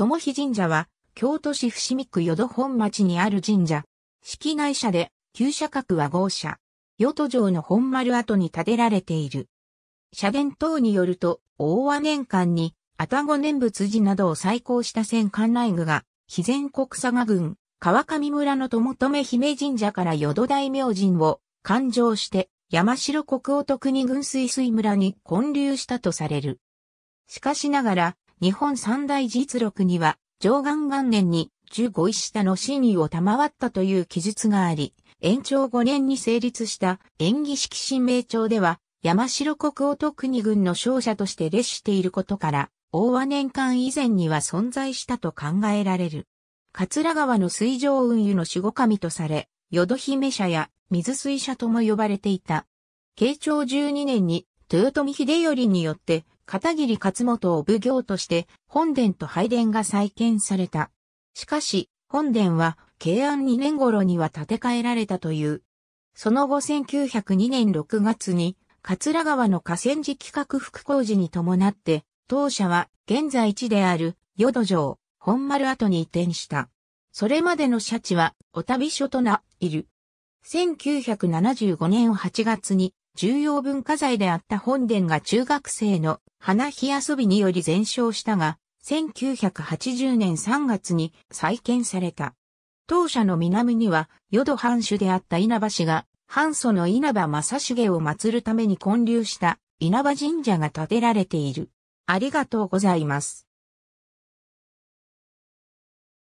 友比神社は、京都市伏見区淀本町にある神社。式内社で、旧社格は豪社。淀都城の本丸跡に建てられている。社殿等によると、大和年間に、愛宕念仏寺などを再興した戦艦内具が、肥前国佐賀郡、川上村の友留姫神社から淀大明神を勘定して、山城国王徳に軍水水村に建立したとされる。しかしながら、日本三大実録には、上岸元年に15位下の真意を賜ったという記述があり、延長5年に成立した演技式新名帳では、山城国王と国軍の勝者として列していることから、大和年間以前には存在したと考えられる。桂川の水上運輸の守護神とされ、淀姫社や水水社とも呼ばれていた。慶長12年に豊臣秀頼によって、片桐勝元を奉行として、本殿と拝殿が再建された。しかし、本殿は、慶安2年頃には建て替えられたという。その後1902年6月に、桂川の河川敷拡幅工事に伴って、当社は現在地である淀城、本丸跡に移転した。それまでの社地は、お旅所とな、いる。1975年8月に、重要文化財であった本殿が中学生の花火遊びにより全焼したが、1980年3月に再建された。当社の南には、淀藩主であった稲葉氏が、藩祖の稲葉正茂を祀るために建立した稲葉神社が建てられている。ありがとうございます。